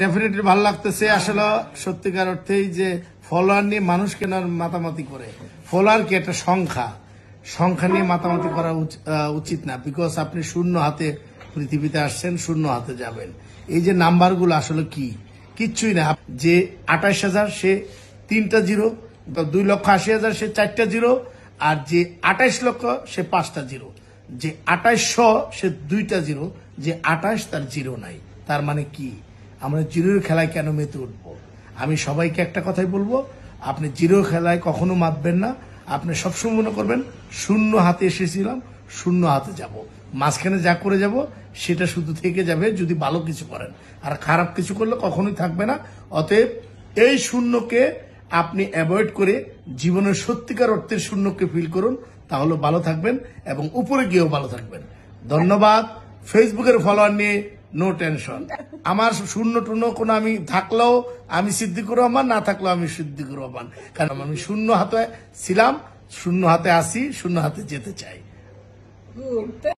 definitely ভালো লাগতেছে আসলে সত্যিকার অর্থেই যে ফলোয়ার নিয়ে মানুষ কেনার মাতামাতি করে ফলোয়ার কি একটা সংখ্যা সংখ্যা নিয়ে মাতামাতি করা উচিত না বিকজ আপনি শূন্য হাতে পৃথিবীতে আসছেন শূন্য হাতে যাবেন এই যে নাম্বারগুলো আসলে কি কিচ্ছুই না যে আঠাশ হাজার সে তিনটা জিরো দুই লক্ষ আশি হাজার সে চারটা জিরো আর যে আঠাশ লক্ষ সে পাঁচটা জিরো যে আঠাশশো সে দুইটা জিরো যে আঠাশ তার জিরো নাই তার মানে কি আমরা জিরোর খেলায় কেন মেতে উঠব আমি সবাইকে একটা কথাই বলবো আপনি জিরো খেলায় কখনো মাতবেন না আপনি সবসময় মনে করবেন শূন্য হাতে এসেছিলাম শূন্য হাতে যাব মাঝখানে যা করে যাব সেটা শুধু থেকে যাবে যদি ভালো কিছু করেন আর খারাপ কিছু করলে কখনোই থাকবে না অতএব এই শূন্যকে আপনি অ্যাভয়েড করে জীবনের সত্যিকার অর্থের শূন্যকে ফিল করুন তাহলে ভালো থাকবেন এবং উপরে গিয়েও ভালো থাকবেন ধন্যবাদ ফেসবুকের ফলোয়ার নিয়ে নো টেনশন আমার শূন্য টুন্য কোনো আমি থাকলেও আমি সিদ্দিকুর রহমান না থাকলেও আমি সিদ্দিকুর রহমান কারণ আমি শূন্য হাতে ছিলাম শূন্য হাতে আসি শূন্য হাতে যেতে চাই